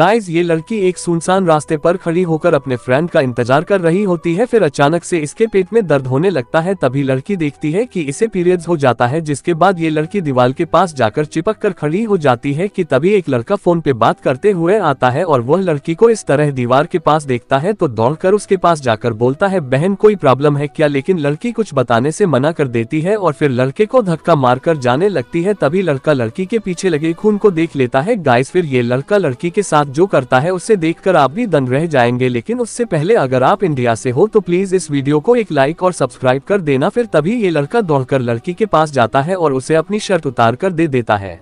guys ये लड़की एक सुनसान रास्ते पर खड़ी होकर अपने फ्रेंड का इंतजार कर रही होती है फिर अचानक से इसके पेट में दर्द होने लगता है तभी लड़की देखती है कि इसे पीरियड्स हो जाता है जिसके बाद ये लड़की दीवार के पास जाकर चिपक कर खड़ी हो जाती है कि तभी एक लड़का फोन पे बात करते हुए आता है और वह लड़की को इस तरह दीवार के पास देखता है तो कर उसके पास जाकर बोलता है बहन कोई प्रॉब्लम है क्या लेकिन लड़की कुछ बताने से मना कर देती है और फिर लड़के को धक्का मारकर जाने लगती है तभी लड़का लड़की के पीछे लगे खून को देख लेता है गाइस फिर ये लड़का लड़की के साथ जो करता है उसे देखकर आप भी दंग रह जाएंगे लेकिन उससे पहले अगर आप इंडिया से हो तो प्लीज इस वीडियो को एक लाइक और सब्सक्राइब कर देना फिर तभी ये लड़का दौड़कर लड़की के पास जाता है और उसे अपनी शर्त उतार कर दे देता है